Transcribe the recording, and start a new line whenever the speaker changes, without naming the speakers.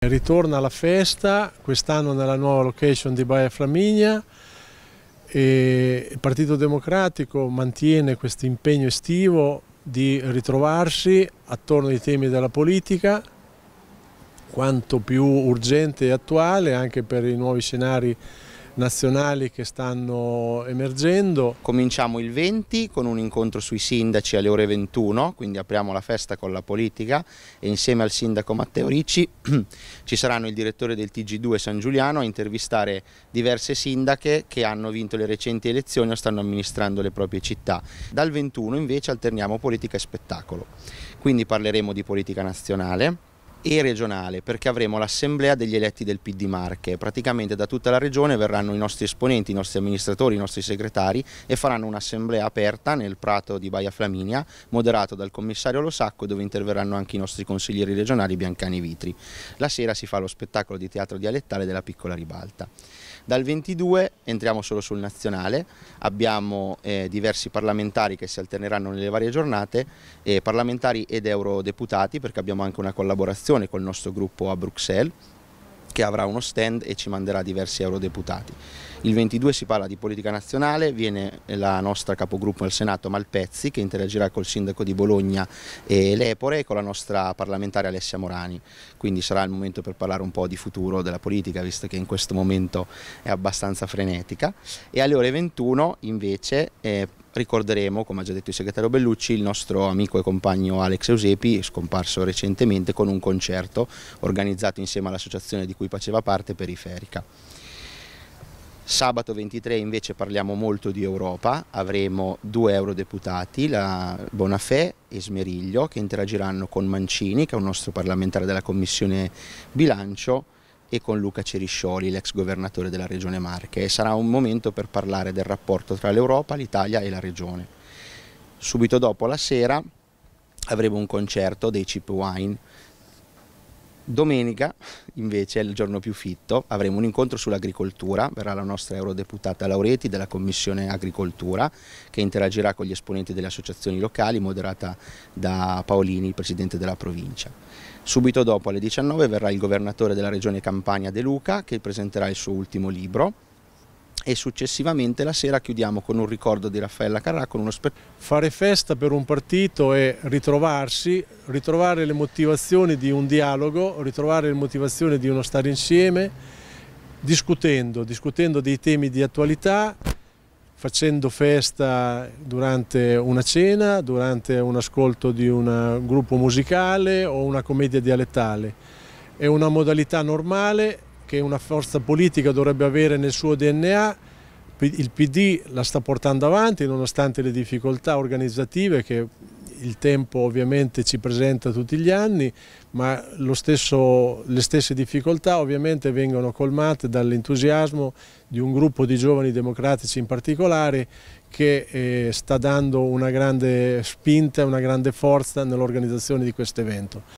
Ritorna la festa, quest'anno nella nuova location di Baia Flaminia. e il Partito Democratico mantiene questo impegno estivo di ritrovarsi attorno ai temi della politica, quanto più urgente e attuale anche per i nuovi scenari nazionali che stanno emergendo. Cominciamo il 20 con un incontro sui
sindaci alle ore 21, quindi apriamo la festa con la politica e insieme al sindaco Matteo Ricci ci saranno il direttore del TG2 San Giuliano a intervistare diverse sindache che hanno vinto le recenti elezioni o stanno amministrando le proprie città. Dal 21 invece alterniamo politica e spettacolo, quindi parleremo di politica nazionale, e regionale perché avremo l'assemblea degli eletti del PD Marche, praticamente da tutta la regione verranno i nostri esponenti, i nostri amministratori, i nostri segretari e faranno un'assemblea aperta nel prato di Baia Flaminia moderato dal commissario Lo Sacco dove interverranno anche i nostri consiglieri regionali Biancani Vitri. La sera si fa lo spettacolo di teatro dialettale della piccola ribalta. Dal 22 entriamo solo sul nazionale, abbiamo eh, diversi parlamentari che si alterneranno nelle varie giornate, eh, parlamentari ed eurodeputati perché abbiamo anche una collaborazione col nostro gruppo a Bruxelles che avrà uno stand e ci manderà diversi eurodeputati. Il 22 si parla di politica nazionale, viene la nostra capogruppo al Senato Malpezzi che interagirà col sindaco di Bologna e Lepore e con la nostra parlamentare Alessia Morani, quindi sarà il momento per parlare un po' di futuro della politica visto che in questo momento è abbastanza frenetica e alle ore 21 invece eh, ricorderemo, come ha già detto il segretario Bellucci, il nostro amico e compagno Alex Eusepi, scomparso recentemente con un concerto organizzato insieme all'associazione di cui faceva parte, Periferica. Sabato 23 invece parliamo molto di Europa, avremo due eurodeputati, la Bonafè e Smeriglio, che interagiranno con Mancini, che è un nostro parlamentare della Commissione Bilancio, e con Luca Ceriscioli, l'ex governatore della regione Marche e sarà un momento per parlare del rapporto tra l'Europa, l'Italia e la regione. Subito dopo la sera avremo un concerto dei Chip Wine Domenica invece è il giorno più fitto, avremo un incontro sull'agricoltura, verrà la nostra eurodeputata Laureti della Commissione Agricoltura che interagirà con gli esponenti delle associazioni locali moderata da Paolini, il presidente della provincia. Subito dopo alle 19 verrà il governatore della regione Campania De Luca che presenterà il suo ultimo libro e successivamente la sera chiudiamo con un ricordo di Raffaella Carrà con uno spettacolo. Fare festa
per un partito è ritrovarsi, ritrovare le motivazioni di un dialogo, ritrovare le motivazioni di uno stare insieme, discutendo, discutendo dei temi di attualità, facendo festa durante una cena, durante un ascolto di un gruppo musicale o una commedia dialettale. È una modalità normale che una forza politica dovrebbe avere nel suo DNA. Il PD la sta portando avanti nonostante le difficoltà organizzative che il tempo ovviamente ci presenta tutti gli anni, ma stesso, le stesse difficoltà ovviamente vengono colmate dall'entusiasmo di un gruppo di giovani democratici in particolare che eh, sta dando una grande spinta, e una grande forza nell'organizzazione di questo evento.